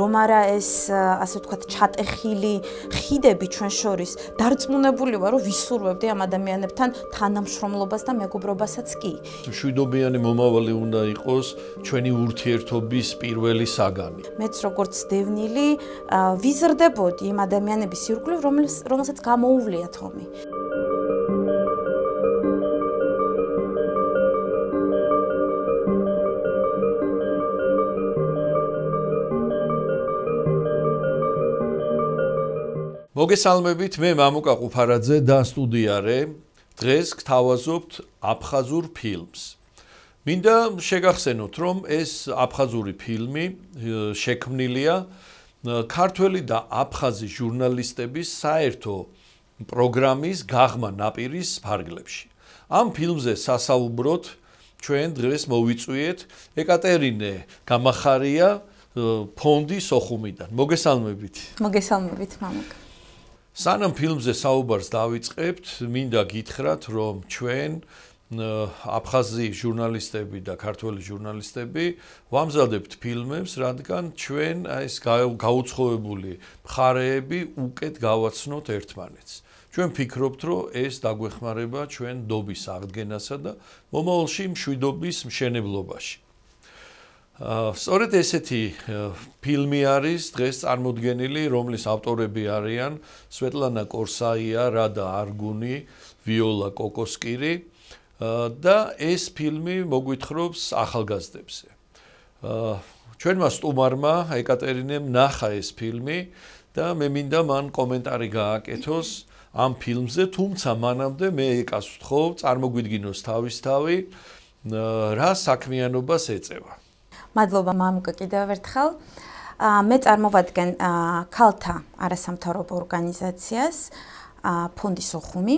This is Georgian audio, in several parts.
რომ არა ეს ასე ვთქვათ ჩატეხილი ხიდები ჩვენ შორის დარწმუნებული ვარ რომ ვისურვებდი ამ ადამიანებთან თანამშრომლობას და მეგობრობასაც კი შვიდობიანი მომავალი უნდა იყოს ჩვენი ურთიერთობის პირველი საგანი მეც როგორც დევნილი ვიზრდებოდი იმ ადამიანების ირგვლივ რომელსაც გამოუვლიათ ომი მოგესალმებით, მე მამუკა ყუფარაძე და სტუდიარე. დღეს გთავაზობთ აფხაზურ ფილმს. მინდა შეგახსენოთ, რომ ეს აფხაზური ფილმი შექმნილია ქართველი და აფხაზი ჟურნალისტების საერთო პროგრამის გაღმა ნაპირის ფარგლებში. ამ ფილმზე სასაუბროთ ჩვენ დღეს მოვიწვიეთ ეკატერინე გამახარია ფონდი სოხუმიდან. მოგესალმებით. მოგესალმებით, მამუკა. სანამ ფილმზე საუბარს დავიწყებთ, მინდა გითხრათ, რომ ჩვენ აფხაზი ჟურნალისტები და ქართველი ჟურნალისტები ვამზადებთ ფილმებს, რადგან ჩვენ ეს გაუცხოვებული მხარეები უკეთ გავაცნოთ ერთმანეთს. ჩვენ ფიქრობთ, რომ ეს დაგვეხმარება ჩვენ დობის აღდგენასა და მომავალში მშვიდობის მშენებლობაში. სწორედ ესეთი ფილმი არის დღეს წარმოდგენილი, რომლის ავტორები არიან სვეტლანა კორსაია, რადა არგუნი, ვიოლა კოკოსკირი და ეს ფილმი მოგვითხრობს ახალგაზრდებზე. ჩვენმა სტუმარმა ეკატერინემ ნახა ეს ფილმი და მე მინდა მან კომენტარი გააკეთოს ამ ფილმზე, თუმცა მანამდე მე ეკას ვთხოვ, წარმოგვიდგინოს თავისთავი რა საქმიანობას ეწევა. მადლობა მამიკო კიდევ ერთხელ. აა მე წარმოვადგენ ქალთა არასამთავრობო ორგანიზაციას, აა ფონდის ოხუმი,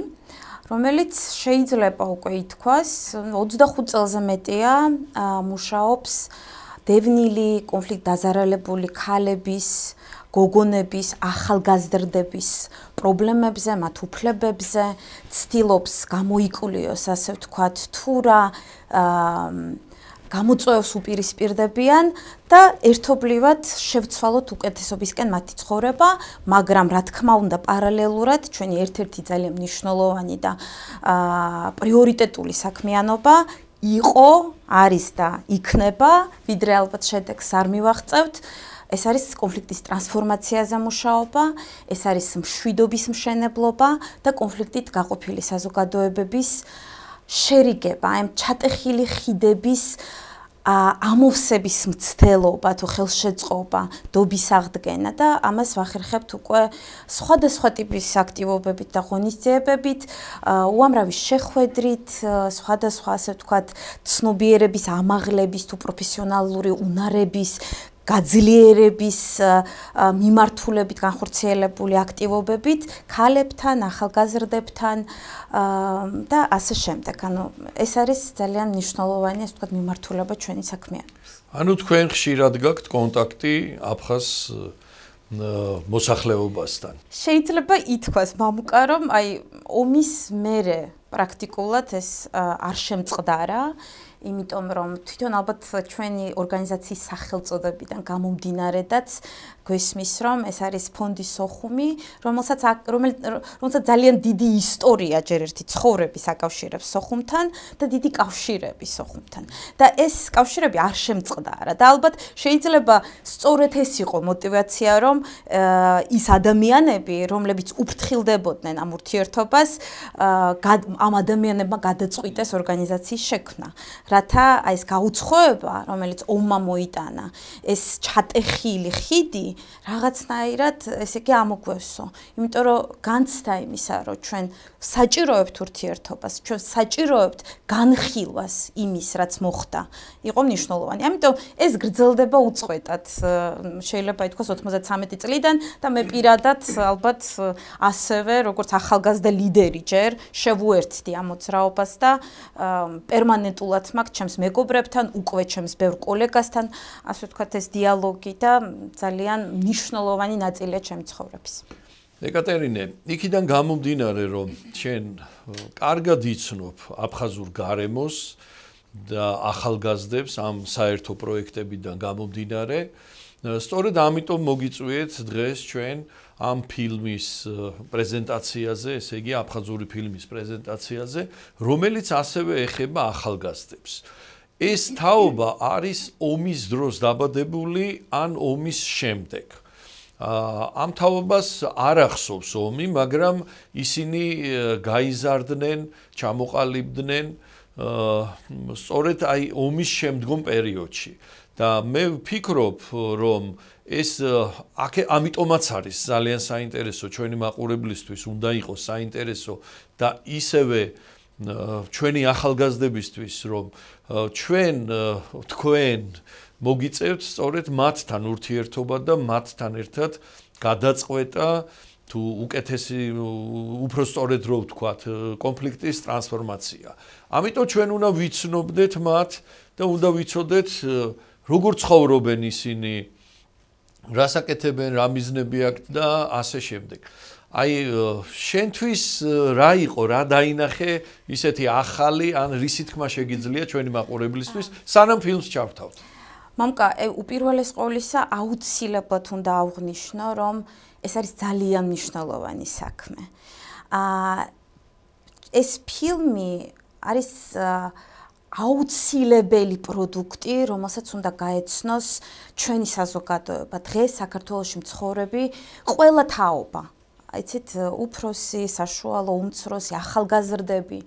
რომელიც შეიძლება უკვე ითქვას 25 წელზე მეტია, აა მუშაობს დევნილი კონფლიქტ დაზარალებული ქალების გოგონების ახალგაზრდების პრობლემებზე, მათ უფლებებზე, ცდილობს გამოიკვლიოს, ასე ვთქვათ, თურა აა გამოწვევს უპირისპირდებიან და ერთობლივად შევცვალოთ უკეთესობისკენ მათი ცხოვრება, მაგრამ რა თქმა უნდა პარალელურად ჩვენი ერთ-ერთი ძალიან მნიშვნელოვანი და პრიორიტეტული საქმიანობა იყო, არის და იქნება, ვიდრე ალბათ შედეგს არ მივაღწევთ. ეს არის კონფლიქტის ტრანსფორმაციაზე მუშაობა, ეს არის მშვიდობის მშენებლობა და კონფლიქტით გაყოფილი საზოგადოებების შერიგება, აი ჩატეხილი ხიდების აა ამოვსების მცდელობა თუ ხელშეწყობა დობის აღდგენა და ამას ვახერხებთ უკვე სხვადასხვა ტიპის აქტივობებით და ღონისძიებებით უამრავი შეხვედრით სხვადასხვა ასე ვთქვათ ცნობიერების ამაღლების თუ პროფესიონალური უნარების გაძლიერების მიმართულებით განხორციელებული აქტივობებით, ქალებთან, ახალგაზრდებთან და ასე შემდეგ. ანუ ეს არის ძალიან მნიშვნელოვანი, ასე ვთქვათ, მიმართულება ჩვენი საქმიანობის. ანუ თქვენ ხშირად გაქვთ კონტაქტი აფხაზ მოსახლეობასთან. შეიძლება ითქვას, მამუკა, რომ აი ომის მერე პრაქტიკულად ეს არ შემწყდარა. იმიტომ რომ თვითონ ალბათ ჩვენი ორგანიზაციის სახელწოდებიდან გამომდინარედაც გვესმის რომ ეს არის ფონდი სოხუმი, რომელსაც რომელ რომელსაც ძალიან დიდი ისტორია ჯერ ერთი ცხოვრების აკავშირებს სოხუმთან და დიდი კავშირები სოხუმთან. და ეს კავშირები არ შემწყდა რა. და ალბათ შეიძლება სწორედ ეს იყო мотиваცია, რომ ის ადამიანები, რომლებიც უფრთხილდებოდნენ ამ ურთიერთობას, ამ ადამიანებმა გადაწყვიტეს ორგანიზაციის შექმნა. რათა აი ეს გაუცხოება, რომელიც ომმა მოიტანა, ეს ჩატეხილი ხიდი, რაღაცნაირად ესე იგი ამოგვესო. იმიტომ რომ განცდა იმისა, რომ ჩვენ საჭიროებთ ურთიერთობას, ჩვენ საჭიროებთ განხილვას იმის, რაც მოხდა. იყო მნიშვნელოვანი. ამიტომ ეს გრძელდება უწყვეტად. შეიძლება ითქვას 93 წლიდან და მე პირადად ალბათ ასევე, როგორც ახალგაზრდა ლიდერი ჯერ შევუერთდი ამ მოძრაობას და პერმანენტულად მაქვს ჩემს მეგობრებთან, უკვე ჩემს ბევრ კოლეგასთან, ასე ვთქვათ, ეს დიალოგი და ძალიან მნიშვნელოვანი ნაწილია ჩემ ცხოვრებას. ეკატერინე, იქიდან გამომდინარე, რომ ჩვენ კარგად იცნობ აფხაზურ გარემოს და ახალგაზრდებს ამ საერთო პროექტებიდან გამომდინარე, სწორედ ამიტომ მოგიწვიეთ დღეს ჩვენ ამ ფილმის პრეზენტაციაზე, ესე იგი აფხაზური ფილმის პრეზენტაციაზე, რომელიც ასევე ეხება ახალგაზრდებს. ეს თაობა არის ომის დროს დაბადებული ან ომის შემდეგ. ამ თაობას არ ახსოვს ომი, მაგრამ ისინი გაიზარდნენ, ჩამოყალიბდნენ სწორედ აი ომის შემდგომ პერიოდში. და მე ვფიქრობ, რომ ეს ამიტომაც არის ძალიან საინტერესო ჩვენი მაყურებლისთვის, უნდა იყოს საინტერესო და ისევე აა ჩვენი ახალგაზრდებისთვის რომ ჩვენ თქვენ მოგიწევთ სწორედ მათთან ურთიერთობა და მათთან ერთად გადაწყვეტა თუ უკეთესი უფრო სწორედ რო ვთქვათ კონფლიქტის ტრანსფორმაცია. ამიტომ ჩვენ უნდა ვიცნობდეთ მათ და უნდა ვიცოდეთ როგორ ცხოვრობენ ისინი, რას აკეთებენ, რა მიზნები აქვს და ასე შემდეგ. აა აი შენთვის რა იყო რა დაინახე ისეთი ახალი ან რისი თქმა შეგიძლია ჩვენი მაყურებლისთვის სანამ ფილმს ჩავთავთ მამკა უპირველეს ყოვლისა აუცილებლად უნდა აღნიშნო რომ ეს არის ძალიან მნიშვნელოვანი საქმე ა ეს ფილმი არის აუცილებელი პროდუქტი, რომელსაც უნდა გაეცნოს ჩვენი საზოგადოება, დღეს საქართველოს მცხოვრები, ყველა თაობა, აიცით უფროსი, საშუალო, უმცროსი, ახალგაზრდები.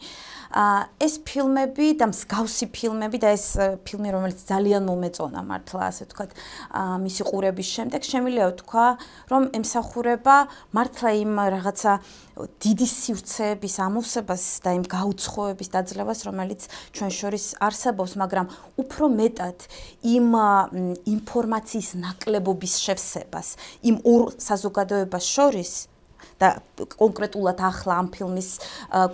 ა ეს ფილმები და მსგავსი ფილმები და ეს ფილმი რომელიც ძალიან მომეწონა მართლა ასე ვთქვათ მისი ყურების შემდეგ შემიძლია ვთქვა რომ ემსახურება მართლა იმ რაღაცა დიდი სივრცეების ამოსებას და იმ გაუცხოების დაძლევას რომელიც ჩვენ შორის არსებობს მაგრამ უფრო მეტად იმ ინფორმაციის ნაკლებობის შევსებას იმ ორ საზოგადოებას შორის და კონკრეტულად ახლა ამ ფილმის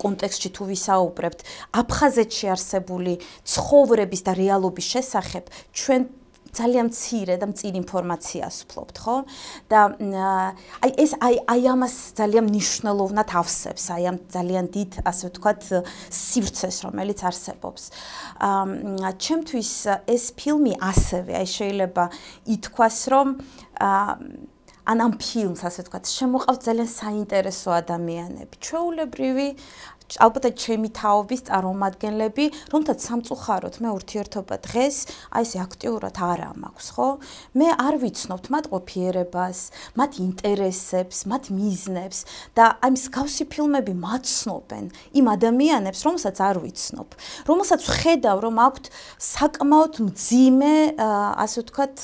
კონტექსტში თუ ვისაუბრებთ, აფხაზეთში არსებული ცხოვრების და რეალობის შესახებ ჩვენ ძალიან ცირე და მწირი ინფორმაციას ფლობთ, ხო? და აი ეს აი აი ამას ძალიან მნიშვნელოვნად ავსებს, აი ამ ძალიან დიდ, ასე ვთქვათ, სივრცეს, რომელიც არსებობს. აა ჩემთვის ეს ფილმი ასევე აი შეიძლება ითქვას, რომ აა ან ამ ფილმს ასე თქვა შემოყავთ ძალიან საინტერესო ადამიანები ჩვეულებრივი ალბათ ჩემი თაობის წარმომადგენლები, რომელთაც სამწუხაროდ მე ურთიერთობა დღეს აი ესე აქტიურად არა მაქვს, ხო? მე არ ვიცნობთ მათ ყოფიერებას, მათ ინტერესებს, მათ მიზნებს და აი მსგავსი ფილმები მაცნობენ იმ ადამიანებს, რომელსაც არ ვიცნობ. რომელსაც ხედავ, რომ აქვთ საკმაოდ მძიმე, ასე ვთქვათ,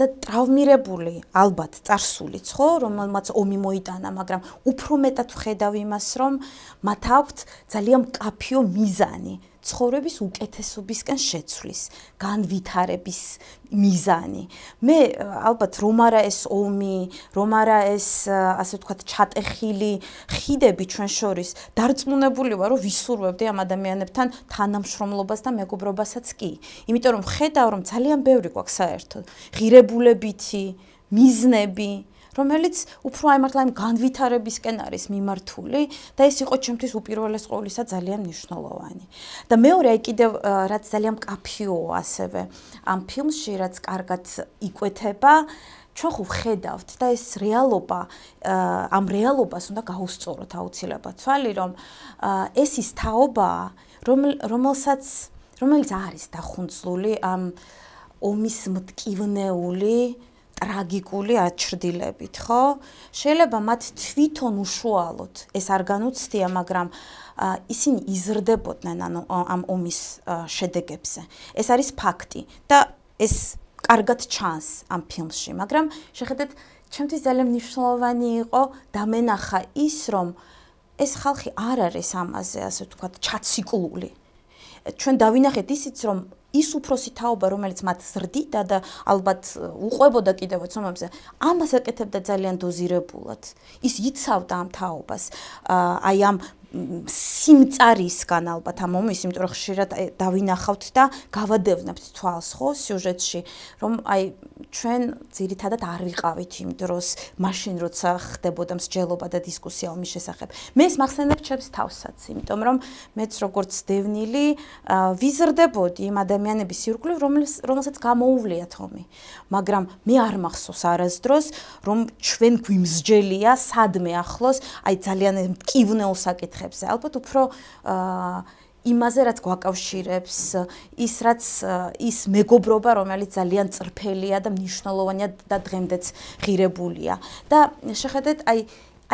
და ტრავმირებული, ალბათ წარსულიც, ხო? რომელსაც ომი მოიტანა, მაგრამ უფრო მეტად ხედავ იმას, რომ მათ მათ აქვთ ძალიან კაფიო მიზანი ცხოვრების უკეთესობისკენ შეცვლის, განვითარების მიზანი. მე ალბათ რომ არა ეს ომი, რომ არა ეს ასე ვთქვათ ჩატეხილი ხიდები ჩვენ შორის, დარწმუნებული ვარ, რომ ვისურვებდი ამ ადამიანებთან თანამშრომლობას და მეგობრობასაც კი. იმიტომ რომ ხედავ რომ ძალიან ბევრი გვაქვს საერთო, ღირებულებითი მიზნები, რომელიც უფრო აი მართლა იმ განვითარებისკენ არის მიმართული და ეს იყო ჩემთვის უპირველეს ყოვლისა ძალიან მნიშვნელოვანი. და მეორე აი კიდევ რაც ძალიან კაფეო ასევე ამ ფილმში რაც კარგად იკვეთება ჩვენ ხო ხედავთ და ეს რეალობა ამ რეალობას უნდა გაუსწოროთ აუცილებლად თვალი რომ ეს ის თაობა რომ რომელსაც რომელიც არის დახუნწული ამ ომის მткиვნეული ტრაგიკული აჩრდილებით, ხო? შეიძლება მათ თვითონ უშუალოდ ეს არ განუცდია, მაგრამ ისინი იზრდებოდნენ ანუ ამ ომის შედეგებზე. ეს არის ფაქტი და ეს კარგად ჩანს ამ ფილმში, მაგრამ შეხედეთ, ჩემთვის ძალიან მნიშვნელოვანი იყო დამენახა ის, რომ ეს ხალხი არ არის ამაზე, ასე ვთქვათ, ჩაციკული. ჩვენ დავინახეთ ისიც, რომ ის უფროსი თაობა რომელიც მათ ზრდიდა და ალბათ უყვებოდა კიდევ ოცნებებს ამას აკეთებდა ძალიან დოზირებულად ის იცავდა ამ თაობას აი ამ სიმწარისგან ალბათ ამ მომის, იმიტომ რომ ხშირად დავინახავთ და გავადევნებთ თვალს ხო სიუჟეტში, რომ აი ჩვენ ძირითადად არ ვიყავით იმ დროს, მაშინ როცა ხდებოდა მსჯელობა და დისკუსია ომის შესახებ. მე ეს მახსენებ ჩემს თავსაც, იმიტომ რომ მეც როგორც დევნილი, ვიზრდებოდი იმ ადამიანების სირკულებს, რომელს რომელსაც გამოუვლიათ ომი. მაგრამ მე არ მახსოვს არასდროს, რომ ჩვენ გვიმსჯელია სადმე ახლოს, აი ძალიან მკივნეულსაკეთ საკითხებზე. ალბათ უფრო იმაზე რაც გვაკავშირებს ის რაც ის მეგობრობა რომელიც ძალიან წრფელია და მნიშვნელოვანია და დღემდეც ღირებულია და შეხედეთ აი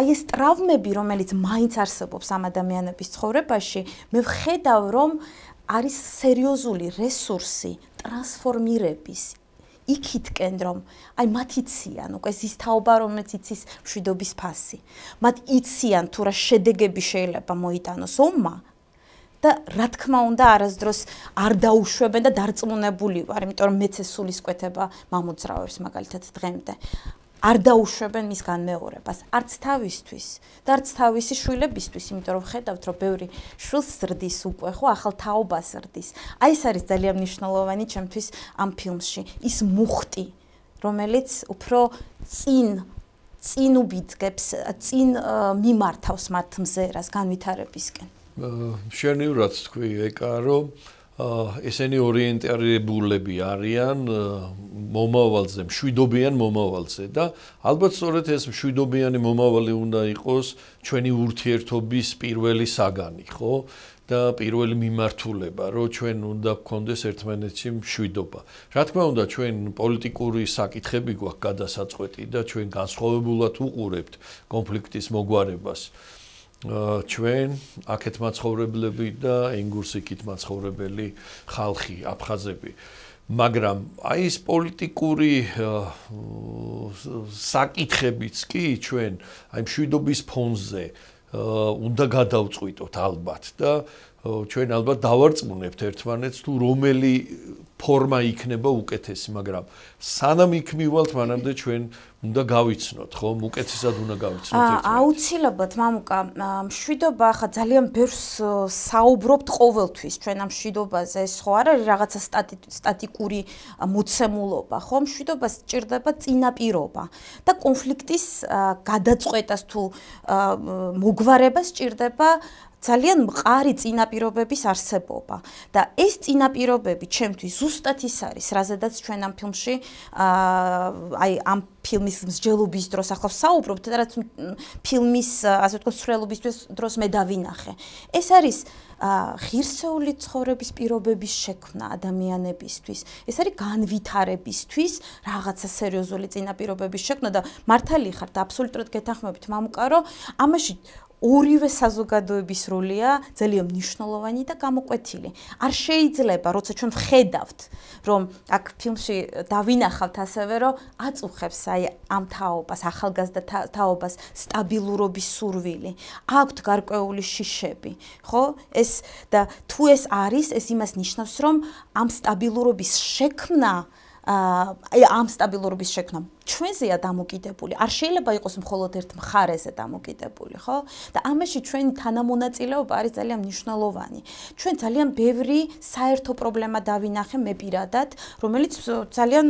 აი ეს ტრავმები რომელიც მაინც არსებობს ამ ადამიანების ცხოვრებაში მე ვხედავ რომ არის სერიოზული რესურსი ტრანსფორმირების იქითკენ რომ აი მათ იციან უკვე ის თაობა რომელიც იცის მშვიდობის ფასი მათ იციან თუ რა შედეგები შეიძლება მოიტანოს ომმა და რა თქმა უნდა არასდროს არ დაუშვებენ და დარწმუნებული ვარ იმიტომ რომ მეც ეს სულისკვეთება მამოძრავებს მაგალითად დღემდე არ დაუშვებენ მის განმეორებას, არც თავისთვის და არც თავისი შვილებისთვის, იმიტომ რომ ხედავთ, რომ ბევრი შვილს ზრდის უკვე, ხო, ახალ თაობას ზრდის. აი ეს არის ძალიან მნიშვნელოვანი ჩემთვის ამ ფილმში, ის მუხტი, რომელიც უფრო წინ წინ უბიძგებს, წინ მიმართავს მათ მზერას განვითარებისკენ. შენ იურაც თქვი ეკა, რომ ესენი ორიენტირებულები არიან მომავალზე, მშვიდობიან მომავალზე და ალბათ სწორედ ეს მშვიდობიანი მომავალი უნდა იყოს ჩვენი ურთიერთობის პირველი საგანი, ხო? და პირველი მიმართულება, რომ ჩვენ უნდა გქონდეს ერთმანეთში მშვიდობა. რა თქმა უნდა, ჩვენ პოლიტიკური საკითხები გვაქვს გადასაწყვეტი და ჩვენ განსხვავებულად უყურებთ კონფლიქტის მოგვარებას. ჩვენ აქეთ მაცხოვრებლები და ინგურსიკით მაცხოვრებელი ხალხი, აფხაზები. მაგრამ აი ეს პოლიტიკური საკითხებიც კი ჩვენ აი მშვიდობის ფონზე უნდა გადავწყვიტოთ ალბათ და ჩვენ ალბათ დავარწმუნებთ ერთმანეთს თუ რომელი ფორმა იქნება უკეთესი, მაგრამ სანამ იქ მივალთ, მანამდე ჩვენ უნდა გავიცნოთ, ხო? უკეთესად უნდა გავიცნოთ ერთად. აუცილებლად, მამუკა, მშვიდობა ხა ძალიან ბევრს საუბრობთ ყოველთვის, ჩვენ ამ მშვიდობაზე, ხო არა, რაღაცა სტატიკური მოცემულობა, ხო? მშვიდობას ჭირდება წინაპირობა და კონფლიქტის გადაწყვეტას თუ მოგვარებას ჭირდება ძალიან მყარი წინაპირობების არსებობა და ეს წინაპირობები ჩემთვის ზუსტად ის არის, რაზედაც ჩვენ ამ ფილმში აი ამ ფილმის მსჯელობის დროს ახლა საუბრობთ და რაც ფილმის ასე ვთქვათ სრულობის დროს მე დავინახე. ეს არის ღირსეული ცხოვრების პირობების შექმნა ადამიანებისთვის. ეს არის განვითარებისთვის რაღაცა სერიოზული წინაპირობების შექმნა და მართალი ხართ აბსოლუტურად გეთანხმებით მამუკა რომ ამაში ორივე საზოგადოების როლია ძალიან მნიშვნელოვანი და გამოკვეთილი. არ შეიძლება, როცა ჩვენ ხედავთ, რომ აქ ფილმში დავინახავთ ასევე, რომ აწუხებს აი ამ თაობას, ახალგაზრდა თაობას სტაბილურობის სურვილი. აქვთ გარკვეული შიშები, ხო? ეს და თუ ეს არის, ეს იმას ნიშნავს, რომ ამ სტაბილურობის შექმნა აი ამ სტაბილურობის შექმნა ჩვენზეა დამოკიდებული. არ შეიძლება იყოს მხოლოდ ერთ მხარეზე დამოკიდებული, ხო? და ამაში ჩვენი თანამონაწილეობა არის ძალიან მნიშვნელოვანი. ჩვენ ძალიან ბევრი საერთო პრობლემა დავინახე მე პირადად, რომელიც ძალიან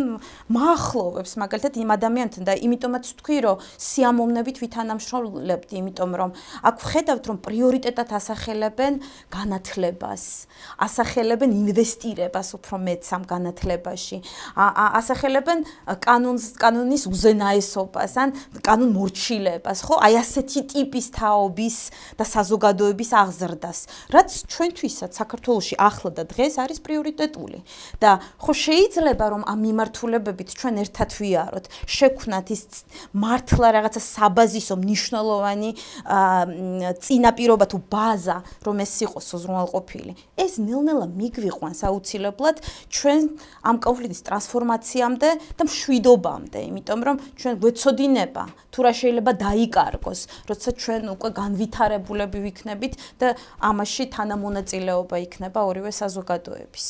მახლოვებს მაგალითად იმ ადამიანთან და იმიტომაც თქვი, რომ სიამოვნებით ვითანამშრომლებდი, იმიტომ რომ აქ ხედავთ, რომ პრიორიტეტად ასახელებენ განათლებას, ასახელებენ ინვესტირებას უფრო მეც ამ განათლებაში. ასახელებენ კანონს კანონ კანონის უზენაესობას ან კანონმორჩილებას, ხო? აი ასეთი ტიპის თაობის და საზოგადოების აღზრდას, რაც ჩვენთვისაც საქართველოში ახლა და დღეს არის პრიორიტეტული. და ხო შეიძლება რომ ამ მიმართულებებით ჩვენ ერთად ვიაროთ, შექმნათ ის მართლა რაღაცა საბაზისო მნიშვნელოვანი წინაპირობა თუ ბაზა, რომ ეს იყოს უზრუნველყოფილი. ეს ნელ-ნელა მიგვიყვანს აუცილებლად ჩვენ ამ კონფლიქტის ტრანსფორმაციამდე და მშვიდობამდე. იმიტომ რომ ჩვენ ვეცოდინება თუ რა შეიძლება დაიკარგოს როცა ჩვენ უკვე განვითარებულები ვიქნებით და ამაში თანამონაწილეობა იქნება ორივე საზოგადოების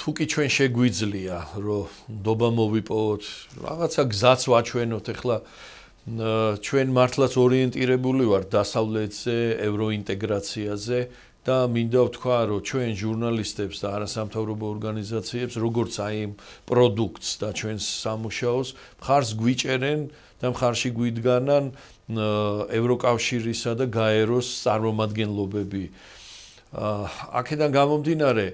თუ კი ჩვენ შეგვიძლია რომ დობა მოვიპოვოთ რაღაცა გზაც ვაჩვენოთ ახლა ჩვენ მართლაც ორიენტირებული ვართ დასავლეთზე ევროინტეგრაციაზე და მინდა ვთქვა რომ ჩვენ ჟურნალისტებს და არასამთავრობო ორგანიზაციებს როგორც აი პროდუქტს და ჩვენს სამუშაოს მხარს გვიჭერენ და მხარში გვიდგანან ევროკავშირისა და გაეროს წარმომადგენლობები აქედან გამომდინარე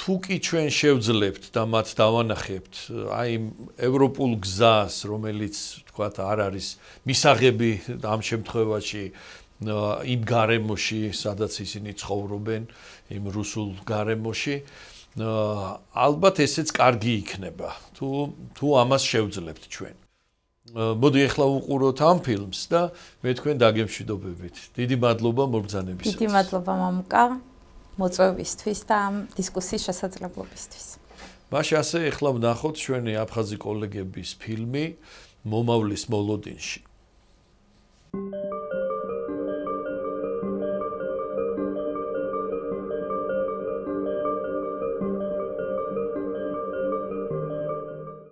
თუკი ჩვენ შევძლებთ და მათ დავანახებთ აი ევროპულ გზას რომელიც თქვათ არ არის მისაღები ამ შემთხვევაში იმ გარემოში, სადაც ისინი ცხოვრობენ, იმ რუსულ გარემოში, ალბათ ესეც კარგი იქნება. თუ თუ ამას შევძლებთ ჩვენ. მოდი ახლა უყუროთ ამ ფილმს და მე თქვენ დაგემშვიდობებით. დიდი მადლობა მობრძანებისთვის. დიდი მადლობა მამუკა მოწვევისთვის და ამ დისკუსიის შესაძლებლობისთვის. ماشي, ასე ახლა ვნახოთ ჩვენი აფხაზი კოლეგების ფილმი მომავლის მოლოდინში. Thank you.